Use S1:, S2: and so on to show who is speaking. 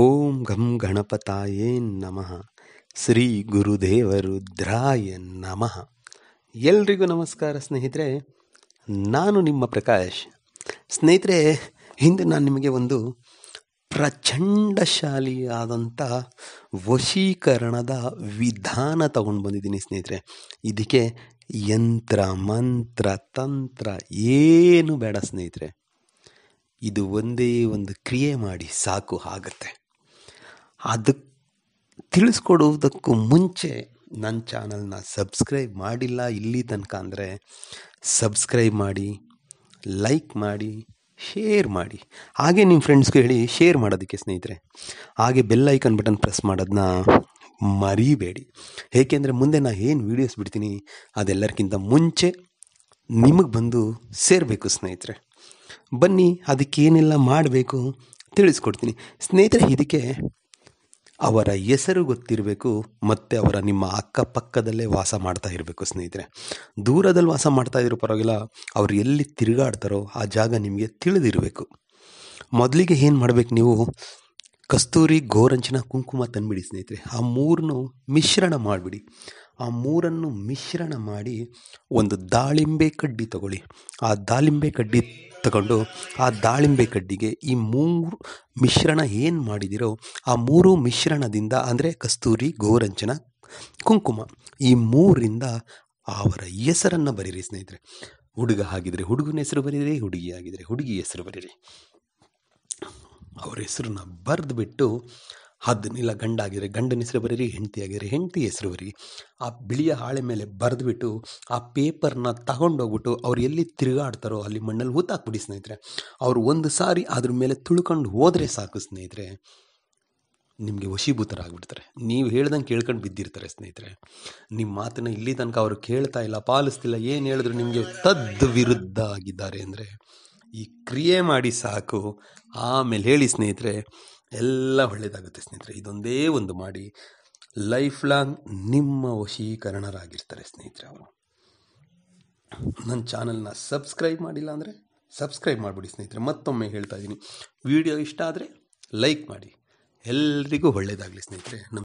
S1: ಓಂ ಘಂ ಗಣಪತಾಯೇ ನಮಃ ಶ್ರೀ ಗುರುದೇವರುದ್ರಾಯ ನಮಃ ಎಲ್ರಿಗೂ ನಮಸ್ಕಾರ ಸ್ನೇಹಿತರೆ ನಾನು ನಿಮ್ಮ ಪ್ರಕಾಶ್ ಸ್ನೇಹಿತರೆ ಹಿಂದೆ ನಾನು ನಿಮಗೆ ಒಂದು ಪ್ರಚಂಡಶಾಲಿಯಾದಂಥ ವಶೀಕರಣದ ವಿಧಾನ ತಗೊಂಡು ಬಂದಿದ್ದೀನಿ ಸ್ನೇಹಿತರೆ ಇದಕ್ಕೆ ಯಂತ್ರ ಮಂತ್ರ ತಂತ್ರ ಏನು ಬೇಡ ಸ್ನೇಹಿತರೆ ಇದು ಒಂದೇ ಒಂದು ಕ್ರಿಯೆ ಮಾಡಿ ಸಾಕು ಆಗುತ್ತೆ ಅದಕ್ಕೆ ತಿಳಿಸ್ಕೊಡುವುದಕ್ಕೂ ಮುಂಚೆ ನನ್ನ ಚಾನಲ್ನ ಸಬ್ಸ್ಕ್ರೈಬ್ ಮಾಡಿಲ್ಲ ಇಲ್ಲಿ ತನಕ ಅಂದರೆ ಸಬ್ಸ್ಕ್ರೈಬ್ ಮಾಡಿ ಲೈಕ್ ಮಾಡಿ ಶೇರ್ ಮಾಡಿ ಹಾಗೆ ನಿಮ್ಮ ಫ್ರೆಂಡ್ಸ್ಗೂ ಹೇಳಿ ಶೇರ್ ಮಾಡೋದಕ್ಕೆ ಸ್ನೇಹಿತರೆ ಹಾಗೆ ಬೆಲ್ ಐಕನ್ ಬಟನ್ ಪ್ರೆಸ್ ಮಾಡೋದನ್ನ ಮರಿಬೇಡಿ ಏಕೆಂದರೆ ಮುಂದೆ ನಾನು ಏನು ವೀಡಿಯೋಸ್ ಬಿಡ್ತೀನಿ ಅದೆಲ್ಲರಿಗಿಂತ ಮುಂಚೆ ನಿಮಗೆ ಬಂದು ಸೇರಬೇಕು ಸ್ನೇಹಿತರೆ ಬನ್ನಿ ಅದಕ್ಕೇನೆಲ್ಲ ಮಾಡಬೇಕು ತಿಳಿಸ್ಕೊಡ್ತೀನಿ ಸ್ನೇಹಿತರೆ ಇದಕ್ಕೆ ಅವರ ಹೆಸರು ಗೊತ್ತಿರಬೇಕು ಮತ್ತು ಅವರ ನಿಮ್ಮ ಅಕ್ಕಪಕ್ಕದಲ್ಲೇ ವಾಸ ಮಾಡ್ತಾ ಇರಬೇಕು ಸ್ನೇಹಿತರೆ ದೂರದಲ್ಲಿ ವಾಸ ಮಾಡ್ತಾ ಇದ್ರು ಪರವಾಗಿಲ್ಲ ಅವ್ರು ಎಲ್ಲಿ ತಿರುಗಾಡ್ತಾರೋ ಆ ಜಾಗ ನಿಮಗೆ ತಿಳಿದಿರಬೇಕು ಮೊದಲಿಗೆ ಏನು ಮಾಡಬೇಕು ನೀವು ಕಸ್ತೂರಿ ಗೋರಂಚಿನ ಕುಂಕುಮ ತಂದುಬಿಡಿ ಸ್ನೇಹಿತರೆ ಆ ಮೂರನ್ನು ಮಿಶ್ರಣ ಮಾಡಿಬಿಡಿ ಆ ಮೂರನ್ನು ಮಿಶ್ರಣ ಮಾಡಿ ಒಂದು ದಾಳಿಂಬೆ ಕಡ್ಡಿ ತಗೊಳ್ಳಿ ಆ ದಾಳಿಂಬೆ ಕಡ್ಡಿ ತಗೊಂಡು ಆ ದಾಳಿಂಬೆ ಕಡ್ಡಿಗೆ ಈ ಮೂರು ಮಿಶ್ರಣ ಏನು ಮಾಡಿದಿರೋ ಆ ಮೂರು ಮಿಶ್ರಣದಿಂದ ಅಂದರೆ ಕಸ್ತೂರಿ ಗೋರಂಚನ ಕುಂಕುಮ ಈ ಮೂರಿಂದ ಅವರ ಹೆಸರನ್ನು ಬರೀರಿ ಸ್ನೇಹಿತರೆ ಹುಡುಗ ಆಗಿದ್ರೆ ಹುಡುಗನ ಹೆಸರು ಬರೀರಿ ಹುಡುಗಿ ಆಗಿದ್ರೆ ಹುಡುಗಿ ಹೆಸರು ಬರೀರಿ ಅವರ ಹೆಸರನ್ನ ಬರೆದು ಬಿಟ್ಟು ಅದನ್ನೆಲ್ಲ ಗಂಡ ಆಗಿರಿ ಗಂಡನ ಹೆಸರು ಬರೀರಿ ಹೆಂಡತಿ ಆಗಿರಿ ಹೆಂಡತಿ ಹೆಸರು ಬರೀ ಆ ಬಿಳಿಯ ಹಾಳೆ ಮೇಲೆ ಬರೆದ್ಬಿಟ್ಟು ಆ ಪೇಪರ್ನ ತಗೊಂಡೋಗ್ಬಿಟ್ಟು ಅವ್ರು ಎಲ್ಲಿ ತಿರುಗಾಡ್ತಾರೋ ಅಲ್ಲಿ ಮಣ್ಣಲ್ಲಿ ಹೂತಾಕ್ಬಿಡಿ ಸ್ನೇಹಿತರೆ ಅವರು ಒಂದು ಸಾರಿ ಅದ್ರ ಮೇಲೆ ತುಳ್ಕೊಂಡು ಹೋದರೆ ಸಾಕು ಸ್ನೇಹಿತರೆ ನಿಮಗೆ ವಶೀಭೂತರಾಗ್ಬಿಡ್ತಾರೆ ನೀವು ಹೇಳ್ದಂಗೆ ಕೇಳ್ಕೊಂಡು ಬಿದ್ದಿರ್ತಾರೆ ಸ್ನೇಹಿತರೆ ನಿಮ್ಮ ಮಾತನ್ನು ಇಲ್ಲಿ ತನಕ ಅವರು ಕೇಳ್ತಾ ಇಲ್ಲ ಪಾಲಿಸ್ತಿಲ್ಲ ಏನು ಹೇಳಿದ್ರು ನಿಮಗೆ ತದ್ ವಿರುದ್ಧ ಆಗಿದ್ದಾರೆ ಅಂದರೆ ಈ ಕ್ರಿಯೆ ಮಾಡಿ ಸಾಕು ಆಮೇಲೆ ಹೇಳಿ ಸ್ನೇಹಿತರೆ ಎಲ್ಲ ಒಳ್ಳೆಯದಾಗುತ್ತೆ ಸ್ನೇಹಿತರೆ ಇದೊಂದೇ ಒಂದು ಮಾಡಿ ಲೈಫ್ ಲಾಂಗ್ ನಿಮ್ಮ ವಶೀಕರಣರಾಗಿರ್ತಾರೆ ಸ್ನೇಹಿತರೆ ಅವರು ನನ್ನ ಚಾನಲ್ನ ಸಬ್ಸ್ಕ್ರೈಬ್ ಮಾಡಿಲ್ಲ ಅಂದರೆ ಸಬ್ಸ್ಕ್ರೈಬ್ ಮಾಡಿಬಿಡಿ ಸ್ನೇಹಿತರೆ ಮತ್ತೊಮ್ಮೆ ಹೇಳ್ತಾ ಇದ್ದೀನಿ ವಿಡಿಯೋ ಇಷ್ಟ ಆದರೆ ಲೈಕ್ ಮಾಡಿ ಎಲ್ರಿಗೂ ಒಳ್ಳೆಯದಾಗಲಿ ಸ್ನೇಹಿತರೆ